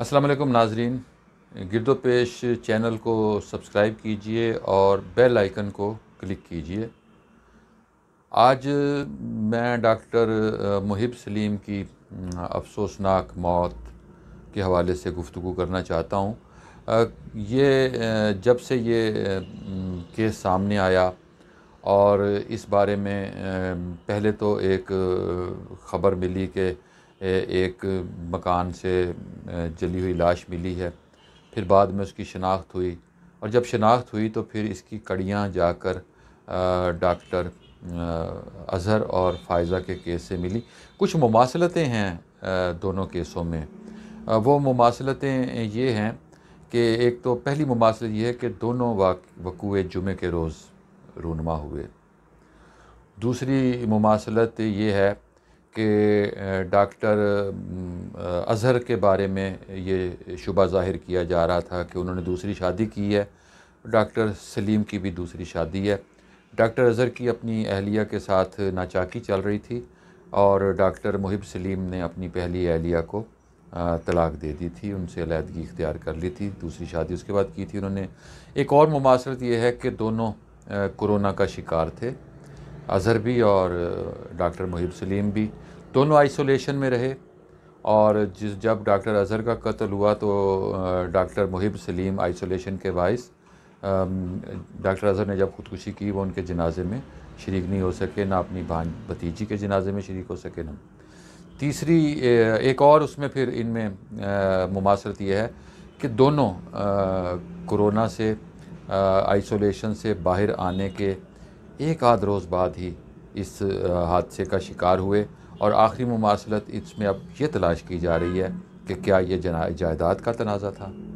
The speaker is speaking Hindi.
अस्सलाम वालेकुम नाजरीन गिरदो पेश चैनल को सब्सक्राइब कीजिए और बेल आइकन को क्लिक कीजिए आज मैं डॉक्टर मुहिब सलीम की अफसोसनाक मौत के हवाले से गुफ्तु करना चाहता हूँ ये जब से ये केस सामने आया और इस बारे में पहले तो एक ख़बर मिली कि एक मकान से जली हुई लाश मिली है फिर बाद में उसकी शनाख्त हुई और जब शनाख्त हुई तो फिर इसकी कड़ियाँ जाकर डॉक्टर अज़हर और फ़ायज़ा के केस से मिली कुछ मुमासलतें हैं दोनों केसों में वो मुमासलतें ये हैं कि एक तो पहली मुमासलत ये है कि दोनों वकूए जुमे के रोज़ रूनमा हुए दूसरी मुमासलत ये है के डॉक्टर अज़हर के बारे में ये शुबा ज़ाहिर किया जा रहा था कि उन्होंने दूसरी शादी की है डॉक्टर सलीम की भी दूसरी शादी है डॉक्टर अज़हर की अपनी अहलिया के साथ नाचाकी चल रही थी और डॉक्टर मुहिब सलीम ने अपनी पहली अहलिया को तलाक दे दी थी उनसे अलीहदगी इख्तियार कर ली थी दूसरी शादी उसके बाद की थी उन्होंने एक और मुमासरत यह है कि दोनों कोरोना का शिकार थे अज़हर भी और डॉक्टर मुहिब सलीम भी दोनों आइसोलेशन में रहे और जिस जब डॉक्टर अज़हर का कत्ल हुआ तो डॉक्टर मुहिब सलीम आइसोलेशन के बायस डॉक्टर अज़हर ने जब ख़ुदकुशी की वो उनके जनाजे में शरीक नहीं हो सके ना अपनी भान भतीजी के जनाजे में शरीक हो सके ना तीसरी एक और उसमें फिर इनमें मुमासरत यह है कि दोनों कोरोना से आइसोलेशन से बाहर आने के एक आध रोज़ बाद ही इस हादसे का शिकार हुए और आखिरी मुासिलत इसमें अब ये तलाश की जा रही है कि क्या ये जायदाद का तनाज़ा था